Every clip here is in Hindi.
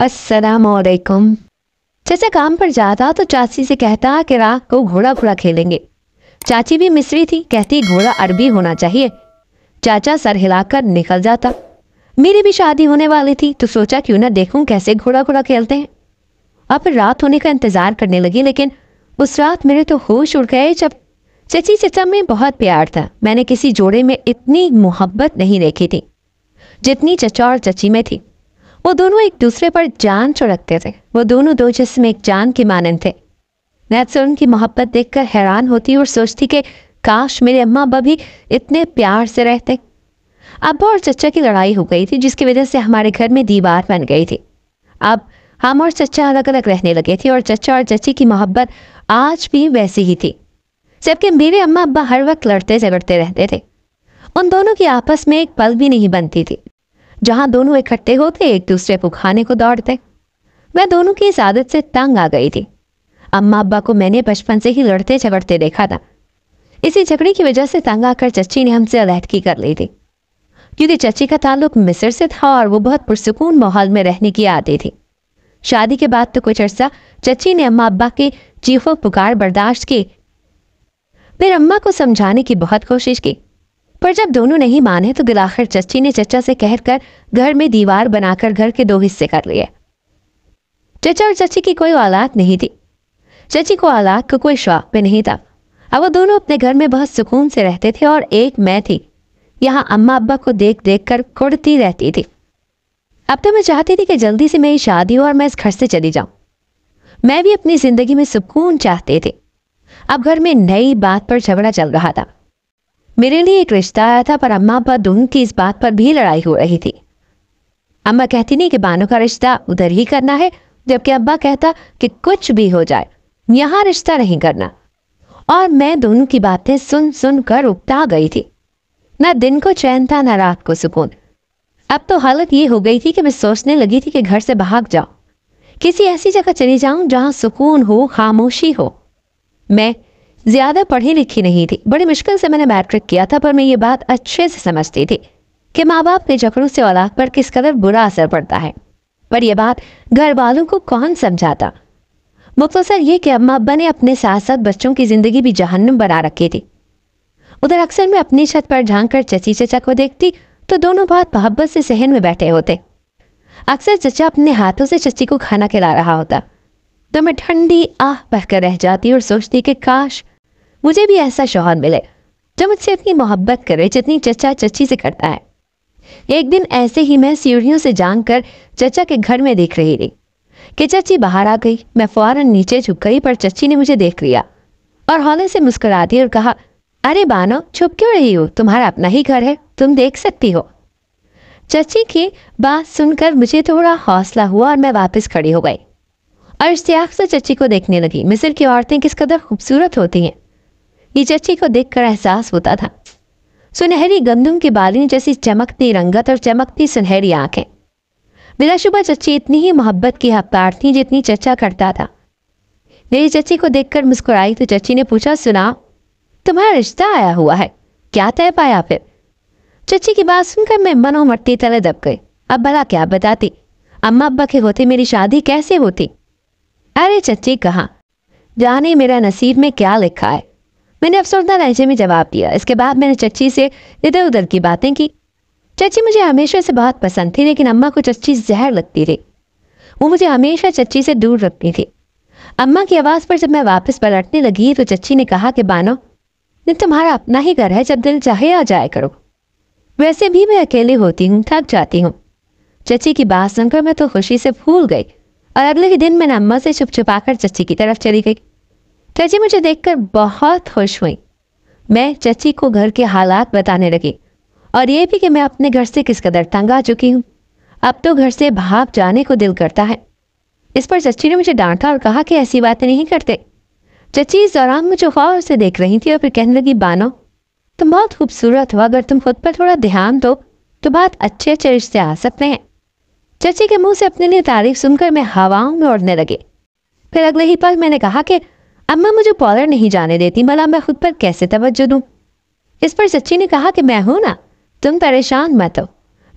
असलकुम चाचा काम पर जाता तो चाची से कहता कि राह को घोड़ा घोड़ा खेलेंगे चाची भी मिस्री थी कहती घोड़ा अरबी होना चाहिए चाचा सर हिलाकर निकल जाता मेरी भी शादी होने वाली थी तो सोचा क्यों ना देखूं कैसे घोड़ा घोड़ा खेलते हैं अब रात होने का इंतज़ार करने लगी लेकिन उस रात मेरे तो होश उड़ गए जब चची चचा में बहुत प्यार था मैंने किसी जोड़े में इतनी मोहब्बत नहीं देखी थी जितनी चचा और चची में थी वो दोनों एक दूसरे पर जान चुड़कते थे वो दोनों दो जिसम एक जान के मानन थे नैत से उनकी मोहब्बत देखकर हैरान होती और सोचती कि काश मेरे अम्मा अब्बा भी इतने प्यार से रहते अब्बा और चचा की लड़ाई हो गई थी जिसकी वजह से हमारे घर में दीवार बन गई थी अब हम और चचा अलग अलग रहने लगे थे और चचा और चची की मोहब्बत आज भी वैसी ही थी जबकि मेरे अम्मा अब्बा हर वक्त लड़ते झगड़ते रहते थे उन दोनों की आपस में एक पल भी नहीं बनती थी जहां दोनों इकट्ठे होते एक दूसरे को खाने को दौड़ते मैं दोनों की इस आदत से तंग आ गई थी अम्मा अब्बा को मैंने बचपन से ही लड़ते झगड़ते देखा था इसी झगड़े की वजह से तंग आकर चच्ची ने हमसे अलहदगी कर ली थी क्योंकि चच्ची का ताल्लुक मिस्र से था और वो बहुत पुरसकून माहौल में रहने की आती थी शादी के बाद तो कुछ अरसा चच्ची ने अम्मा अब्बा के चीफों पुकार बर्दाश्त की फिर अम्मा को समझाने की बहुत कोशिश की पर जब दोनों नहीं माने तो दिलाखिर चची ने चचा से कहकर घर में दीवार बनाकर घर के दो हिस्से कर लिए चचा और चची की कोई औलाद नहीं थी चची को औलाद को कोई शौक भी नहीं था अब वो दोनों अपने घर में बहुत सुकून से रहते थे और एक मैं थी यहाँ अम्मा अब्बा को देख देख कर कुड़ती रहती थी अब तो मैं चाहती थी कि जल्दी से मेरी शादी हो और मैं इस घर से चली जाऊं मैं भी अपनी जिंदगी में सुकून चाहती थी अब घर में नई बात पर झगड़ा चल रहा था मेरे लिए एक रिश्ता आया था पर अम्मा पर दोनों की इस बात पर भी लड़ाई हो रही थी अम्मा कहती नहीं कि बानो का रिश्ता उधर ही करना है जबकि अब्बा कहता कि कुछ भी हो जाए यहाँ रिश्ता नहीं करना और मैं दोनों की बातें सुन सुन कर उपता गई थी ना दिन को चैन था ना रात को सुकून अब तो हालत ये हो गई थी कि मैं सोचने लगी थी कि घर से भाग जाऊं किसी ऐसी जगह चली जाऊं जहां सुकून हो खामोशी हो मैं ज़्यादा पढ़ी लिखी नहीं थी बड़ी मुश्किल से मैंने मैट्रिक किया था पर मैं ये बात अच्छे से समझती थी कि माँ बाप के जकड़ों से औलाद पर किस कदर बुरा असर पड़ता है पर यह बात घर वालों को कौन समझाता मुख्तसर ये कि अम्मा अब्बा ने अपने साथ साथ बच्चों की ज़िंदगी भी जहन्नुम बना रखी थी उधर अक्सर मैं अपनी छत पर झांक कर चची चचा को देखती तो दोनों बहुत मोहब्बत से सहन में बैठे होते अक्सर चचा अपने हाथों से चची को खाना खिला रहा होता तो मैं ठंडी आह बहकर रह जाती और सोचती कि काश मुझे भी ऐसा शोहर मिले जो मुझसे इतनी मोहब्बत करे जितनी चचा चची से करता है एक दिन ऐसे ही मैं सीढ़ियों से जान कर चचा के घर में देख रही थी कि चची बाहर आ गई मैं फौरन नीचे झुक गई पर चची ने मुझे देख लिया और हौले से मुस्कुरा दी और कहा अरे बानो छुप क्यों रही हो तुम्हारा अपना ही घर है तुम देख सकती हो चची की बात सुनकर मुझे थोड़ा हौसला हुआ और मैं वापस खड़ी हो गई और इश्तिया से चची को देखने लगी मिस्र की औरतें किस कदर खूबसूरत होती हैं ये चची को देखकर एहसास होता था सुनहरी गंदम की बालिन जैसी चमकती रंगत और चमकती सुनहरी आंखें बिलाशुबा चची इतनी ही मोहब्बत की हफ्तार थी जितनी चचा करता था मेरी चची को देखकर मुस्कुराई तो चची ने पूछा सुना तुम्हारा रिश्ता आया हुआ है क्या तय पाया फिर चची की बात सुनकर मैं मनो मरती तले दब गई अब भला क्या बताती अम्मा अब्बा के होते मेरी शादी कैसे होती अरे चची कहा जाने मेरा नसीब में क्या लिखा है मैंने अफसरदा लहजे में जवाब दिया इसके बाद मैंने चची से इधर उधर की बातें की चची मुझे हमेशा से बहुत पसंद थी लेकिन अम्मा को चची जहर लगती रही वो मुझे हमेशा चची से दूर रखती थी अम्मा की आवाज़ पर जब मैं वापस पलटने लगी तो चची ने कहा कि बानो ये तुम्हारा अपना ही घर है जब दिल चाहे आ जाए करो वैसे भी मैं अकेली होती हूँ थक जाती हूँ चची की बात सुनकर मैं तो खुशी से फूल गई और अगले ही दिन मैंने अम्मा से छुप छुपा कर चची की तरफ चली गई चाची मुझे देखकर बहुत खुश हुई मैं चाची को घर के हालात बताने लगी और ये भी कि मैं अपने घर से किस कदर तंग आ चुकी हूँ अब तो घर से भाप जाने को दिल करता है इस पर चची ने मुझे डांटा और कहा कि ऐसी बातें नहीं करते चची इस दौरान मुझे गौर से देख रही थी और फिर कहने लगी बानो तुम बहुत खूबसूरत हो अगर तुम खुद पर थोड़ा ध्यान दो तो बात अच्छे अच्छे रिश्ते आ सकते हैं चची के मुंह से अपने लिए तारीफ सुनकर मैं हवाओं में उड़ने लगे फिर अगले ही पल मैंने कहा कि अम्मा मुझे पॉलर नहीं जाने देती भला मैं खुद पर कैसे तवज्जो दूँ इस पर सच्ची ने कहा कि मैं हूं ना तुम परेशान मत हो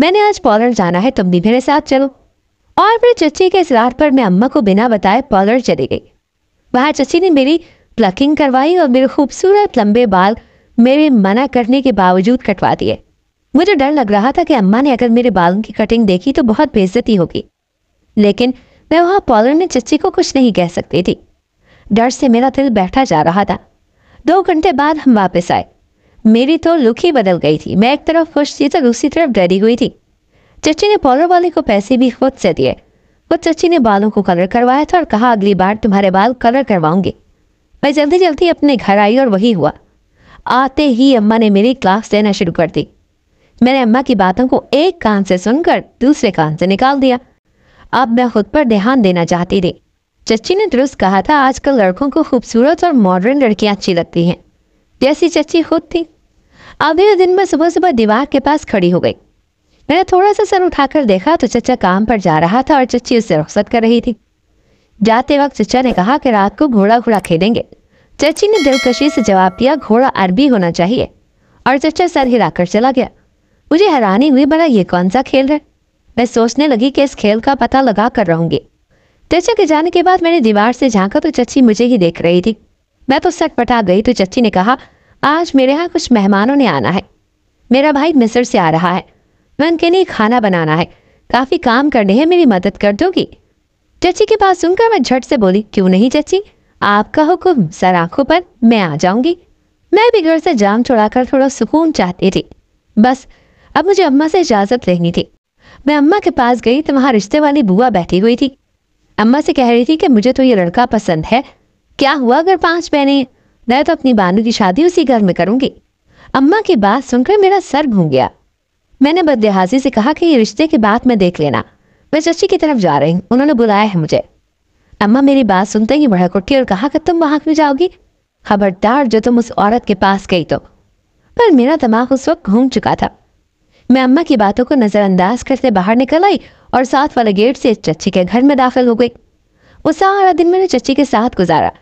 मैंने आज पॉलर जाना है तुम भी मेरे साथ चलो और फिर चच्ची के इसरार पर मैं अम्मा को बिना बताए पॉलर चली गई वहां चच्ची ने मेरी प्लकिंग करवाई और मेरे खूबसूरत लंबे बाल मेरे मना करने के बावजूद कटवा दिए मुझे डर लग रहा था कि अम्मा ने अगर मेरे बालों की कटिंग देखी तो बहुत बेइज्जती होगी लेकिन मैं वहाँ पॉलर ने चच्ची को कुछ नहीं कह सकती थी डर से मेरा दिल बैठा जा रहा था दो घंटे बाद हम वापस आए मेरी तो लुक ही बदल गई थी मैं एक तरफ खुश थी तो दूसरी तरफ डरी हुई थी चची ने पॉलर वाले को पैसे भी खुद से दिए वो चची ने बालों को कलर करवाया था और कहा अगली बार तुम्हारे बाल कलर करवाऊंगी मैं जल्दी जल्दी अपने घर आई और वही हुआ आते ही अम्मा ने मेरी क्लास लेना शुरू कर दी मैंने अम्मा की बातों को एक कान से सुनकर दूसरे कान से निकाल दिया अब मैं खुद पर ध्यान देना चाहती थी चच्ची ने दुरुस्त कहा था आजकल लड़कों को खूबसूरत और मॉडर्न लड़कियां अच्छी लगती हैं जैसी चच्ची खुद थी आधे दिन में सुबह सुबह दीवार के पास खड़ी हो गई मैंने थोड़ा सा सर उठाकर देखा तो चचा काम पर जा रहा था और चच्ची उससे रुख्सत कर रही थी जाते वक्त चचा ने कहा कि रात को घोड़ा घोड़ा खेलेंगे चची ने दिलकशी से जवाब दिया घोड़ा अरबी होना चाहिए और चचा सर हिलाकर चला गया मुझे हैरानी हुई बड़ा ये कौन सा खेल है मैं सोचने लगी कि इस खेल का पता लगा कर रहूंगी चचा के जाने के बाद मैंने दीवार से झांका तो चची मुझे ही देख रही थी मैं तो सटपटा गई तो चची ने कहा आज मेरे यहाँ कुछ मेहमानों ने आना है मेरा भाई मिसर से आ रहा है मैं उनके लिए खाना बनाना है काफ़ी काम करने हैं मेरी मदद कर दोगी चची की बात सुनकर मैं झट से बोली क्यों नहीं चची आपका हुक्म सर आंखों पर मैं आ जाऊंगी मैं भी घर से जाम छुड़ाकर थोड़ा सुकून चाहती थी बस अब मुझे अम्मा से इजाज़त लेनी थी मैं अम्मा के पास गई तो वहां रिश्ते वाली बुआ बैठी हुई थी अम्मा से कह रही थी कि मुझे तो ये लड़का पसंद है क्या हुआ अगर पांच बहने मैं तो अपनी बानू की शादी उसी घर में करूंगी अम्मा की बात सुनकर मेरा सर घूम गया मैंने बदलिहाजी से कहा कि ये रिश्ते की बात मैं देख लेना मैं चची की तरफ जा रही हूँ उन्होंने बुलाया है मुझे अम्मा मेरी बात सुनते ही बढ़क उठी और कहा कि तुम वहां क्यों जाओगी खबरदार जो तुम उस औरत के पास गई तो पर मेरा दिमाग उस वक्त घूम चुका था मैं अम्मा की बातों को नज़रअंदाज करते बाहर निकल आई और साथ वाले गेट से चच्ची के घर में दाखिल हो गई वो सारा दिन मैंने चच्ची के साथ गुजारा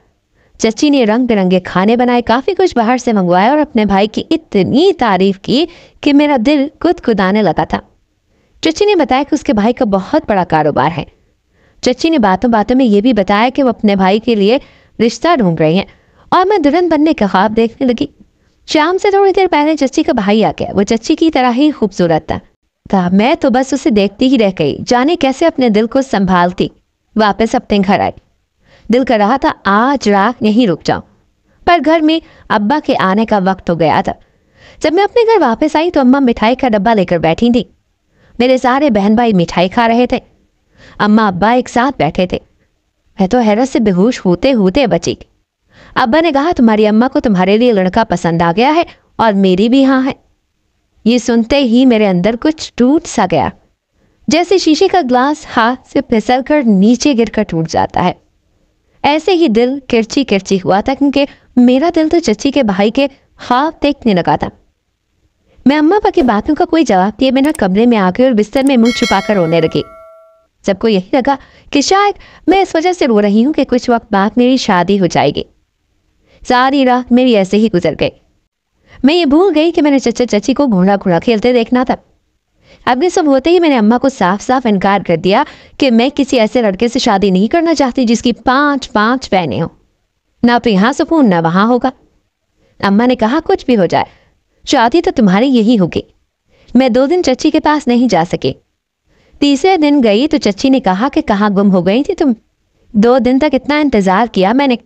चच्ची ने रंग बिरंगे खाने बनाए काफ़ी कुछ बाहर से मंगवाया और अपने भाई की इतनी तारीफ की कि मेरा दिल खुद खुदाने लगा था चच्ची ने बताया कि उसके भाई का बहुत बड़ा कारोबार है चच्ची ने बातों बातों में यह भी बताया कि वो अपने भाई के लिए रिश्ता ढूंढ रही हैं और मैं दुल्हन बनने का ख्वाब देखने लगी शाम से थोड़ी देर पहले चच्ची का भाई आ गया वो चच्ची की तरह ही खूबसूरत था था मैं तो बस उसे देखती ही रह गई जाने कैसे अपने दिल को संभालती वापस अपने घर आई दिल कर रहा था आज रात यहीं रुक जाऊं पर घर में अब्बा के आने का वक्त हो गया था जब मैं अपने घर वापस आई तो अम्मा मिठाई का डब्बा लेकर बैठी थी मेरे सारे बहन भाई मिठाई खा रहे थे अम्मा अब्बा एक साथ बैठे थे मैं तो हैरत से बेहोश होते होते बची अब्बा ने कहा तुम्हारी अम्मा को तुम्हारे लिए लड़का पसंद आ गया है और मेरी भी हाँ है ये सुनते ही मेरे अंदर कुछ टूट सा गया जैसे शीशे का ग्लास हाथ से फिसल कर नीचे गिर कर टूट जाता है ऐसे ही दिल किरची किरची हुआ था क्योंकि मेरा दिल तो चची के भाई के हाफ देखने लगा था मैं अम्मा पा की बातों का कोई जवाब दिए बिना कमरे में आ गई और बिस्तर में मुंह छुपाकर रोने लगी सबको यही लगा कि शायद मैं इस वजह से रो रही हूं कि कुछ वक्त बाद मेरी शादी हो जाएगी सारी रात मेरी ऐसे ही गुजर गई मैं ये भूल गई कि मैंने चचा चची को घोड़ा घोड़ा खेलते देखना था अब ये सब होते ही मैंने अम्मा को साफ साफ इनकार कर दिया कि मैं किसी ऐसे लड़के से शादी नहीं करना चाहती जिसकी पांच पांच बहने हो ना तो यहां सुकून ना वहां होगा अम्मा ने कहा कुछ भी हो जाए शादी तो तुम्हारी यही होगी मैं दो दिन चची के पास नहीं जा सके तीसरे दिन गई तो चची ने कहा कि कहा गुम हो गई थी तुम दो दिन तक इतना इंतजार किया मैंने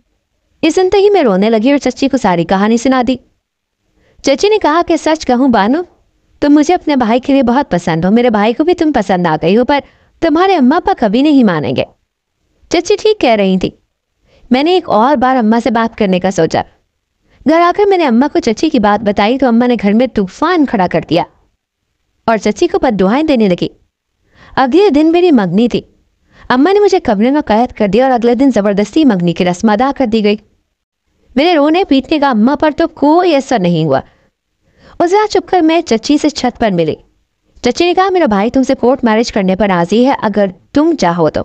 इस अंत तो ही मैं रोने लगी और चची को सारी कहानी सुना दी चची ने कहा कि सच कहूं बानो तुम मुझे अपने भाई के लिए बहुत पसंद हो मेरे भाई को भी तुम पसंद आ गई हो पर तुम्हारे अम्मा पा कभी नहीं मानेंगे चची ठीक कह रही थी मैंने एक और बार अम्मा से बात करने का सोचा घर आकर मैंने अम्मा को चची की बात बताई तो अम्मा ने घर में तूफान खड़ा कर दिया और चची को दुआएं देने लगी अगले दिन मेरी मगनी थी अम्मा ने मुझे कमरे में कैद कर दिया और अगले दिन जबरदस्ती मगनी की रस्म अदा कर दी गई मेरे रोने पीटने का अम्मा पर तो कोई असर नहीं हुआ उस रात चुपकर मैं चची से छत पर मिली चची ने कहा मेरा भाई तुमसे कोर्ट मैरिज करने पर राजी है अगर तुम चाहो तो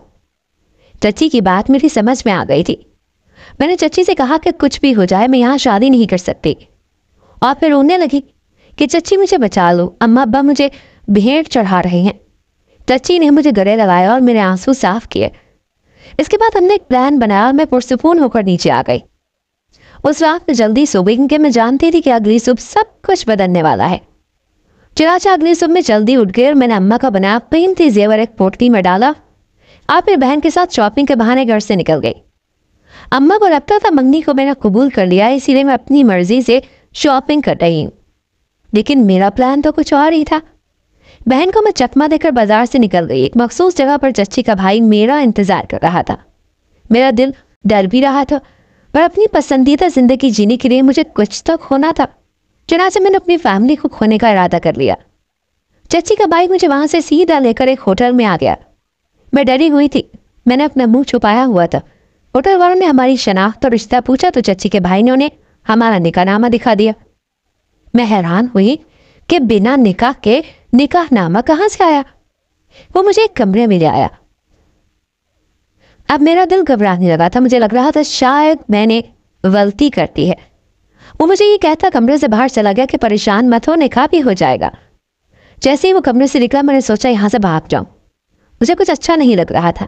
चची की बात मेरी समझ में आ गई थी मैंने चची से कहा कि कुछ भी हो जाए मैं यहाँ शादी नहीं कर सकती और फिर रोने लगी कि चची मुझे बचा लो अम्मा अब्बा मुझे भेंट चढ़ा रहे हैं चची ने मुझे गले लगाया और मेरे आंसू साफ किए इसके बाद हमने एक प्लान बनाया और मैं पुरसकून होकर नीचे आ गई उस रात जल्दी सोबेगी क्योंकि मैं जानती थी कि अगली सुबह सब कुछ बदलने वाला है चिराचा अगली सुबह में जल्दी उठ गई और मैंने अम्मा का बनाया कीमती जेवर एक पोटली में डाला आप मेरी बहन के साथ शॉपिंग के बहाने घर से निकल गई अम्मा को लगता था मंगनी को मैंने कबूल कर लिया इसीलिए मैं अपनी मर्जी से शॉपिंग कर रही हूँ लेकिन मेरा प्लान तो कुछ और ही था बहन को मैं चकमा देकर बाजार से निकल गई एक मखसूस जगह पर चच्ची का भाई मेरा इंतजार कर रहा था मेरा दिल डर भी रहा था पर अपनी पसंदीदा ज़िंदगी जीने के लिए मुझे कुछ तो खोना था चनाचे मैंने अपनी फैमिली को खोने का इरादा कर लिया चची का बाइक मुझे वहां से सीधा लेकर एक होटल में आ गया मैं डरी हुई थी मैंने अपना मुंह छुपाया हुआ था होटल वालों ने हमारी शनाख्त और रिश्ता पूछा तो चची के भाई ने उन्हें हमारा निकाहनामा दिखा दिया मैं हैरान हुई कि बिना निकाह के निकाहनामा कहाँ से आया वो मुझे एक कमरे में ले आया अब मेरा दिल घबराने लगा था मुझे लग रहा था शायद मैंने गलती करती है वो मुझे ये कहता कमरे से बाहर चला गया कि परेशान मत हो निका भी हो जाएगा जैसे ही वो कमरे से निकला मैंने सोचा यहाँ से भाग जाऊँ मुझे कुछ अच्छा नहीं लग रहा था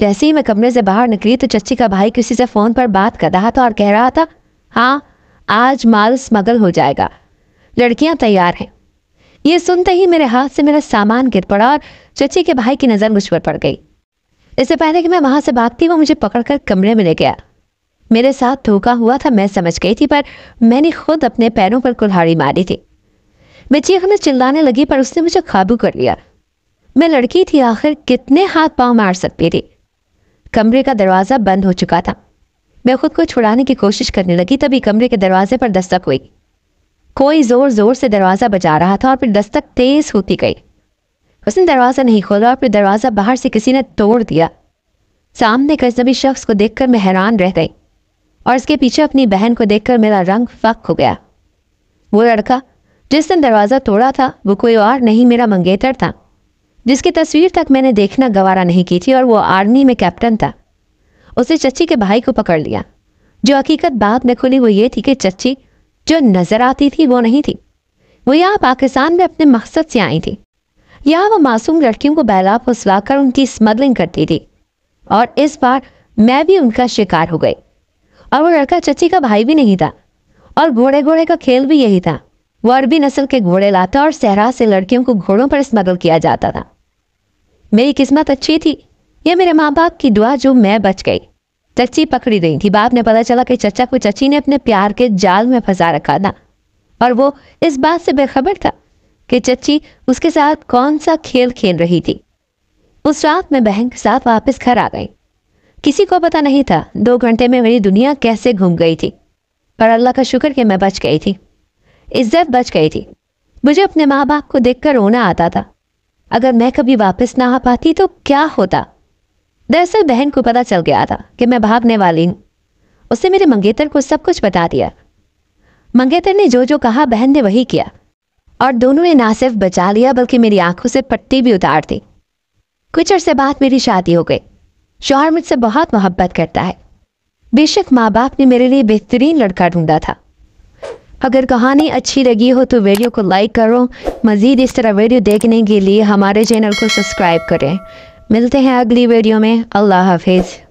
जैसे ही मैं कमरे से बाहर निकली तो चच्ची का भाई किसी से फ़ोन पर बात कर रहा था और कह रहा था हाँ आज माल स्मगल हो जाएगा लड़कियां तैयार हैं ये सुनते ही मेरे हाथ से मेरा सामान गिर पड़ा और चच्ची के भाई की नज़र मुझ पर पड़ गई इससे पहले कि मैं वहां से भागती वो मुझे पकड़कर कमरे में ले गया मेरे साथ धोखा हुआ था मैं समझ गई थी पर मैंने खुद अपने पैरों पर कुल्हाड़ी मारी थी मैं चीखने चिल्लाने लगी पर उसने मुझे काबू कर लिया मैं लड़की थी आखिर कितने हाथ पांव मार सकती थी कमरे का दरवाज़ा बंद हो चुका था मैं खुद को छुड़ाने की कोशिश करने लगी तभी कमरे के दरवाजे पर दस्तक हुई कोई जोर जोर से दरवाज़ा बजा रहा था और फिर दस्तक तेज होती गई उसने दरवाज़ा नहीं खोला और फिर दरवाज़ा बाहर से किसी ने तोड़ दिया सामने का अजनबी शख्स को देखकर मैं हैरान रह गई और इसके पीछे अपनी बहन को देखकर मेरा रंग फक हो गया वो लड़का जिसने दरवाज़ा तोड़ा था वो कोई और नहीं मेरा मंगेतर था जिसकी तस्वीर तक मैंने देखना गवारा नहीं की थी और वो आर्मी में कैप्टन था उसने चच्ची के भाई को पकड़ लिया जो हकीकत बाद में खुली वो ये थी कि चच्ची जो नज़र आती थी वो नहीं थी वो यहाँ पाकिस्तान में अपने मकसद से आई थी यहाँ वह मासूम लड़कियों को बहला फुसलाकर उनकी स्मगलिंग करती थी और इस बार मैं भी उनका शिकार हो गई और वो लड़का चची का भाई भी नहीं था और घोड़े घोड़े का खेल भी यही था वो अरबी नस्ल के घोड़े लाता और सहरा से लड़कियों को घोड़ों पर स्मगल किया जाता था मेरी किस्मत अच्छी थी यह मेरे माँ बाप की दुआ जो मैं बच गई चची पकड़ी गई थी बाप ने पता चला कि चचा को चची ने अपने प्यार के जाल में फंसा रखा था और वो इस बात से बेखबर था कि चच्ची उसके साथ कौन सा खेल खेल रही थी उस रात मैं बहन के साथ वापस घर आ गई किसी को पता नहीं था दो घंटे में मेरी दुनिया कैसे घूम गई थी पर अल्लाह का शुक्र कि मैं बच गई थी इज्जत बच गई थी मुझे अपने माँ बाप को देखकर रोना आता था अगर मैं कभी वापस ना आ पाती तो क्या होता दरअसल बहन को पता चल गया था कि मैं भागने वाली हूँ उसने मेरे मंगेतर को सब कुछ बता दिया मंगेतर ने जो जो कहा बहन ने वही किया और दोनों ने ना सिर्फ बचा लिया बल्कि मेरी आंखों से पट्टी भी उतार दी कुछ अरसे बाद मेरी शादी हो गई शोहर मुझसे बहुत मोहब्बत करता है बेशक माँ बाप ने मेरे लिए बेहतरीन लड़का ढूंढा था अगर कहानी अच्छी लगी हो तो वीडियो को लाइक करो मज़ीद इस तरह वीडियो देखने के लिए हमारे चैनल को सब्सक्राइब करें मिलते हैं अगली वीडियो में अल्लाह हाफिज़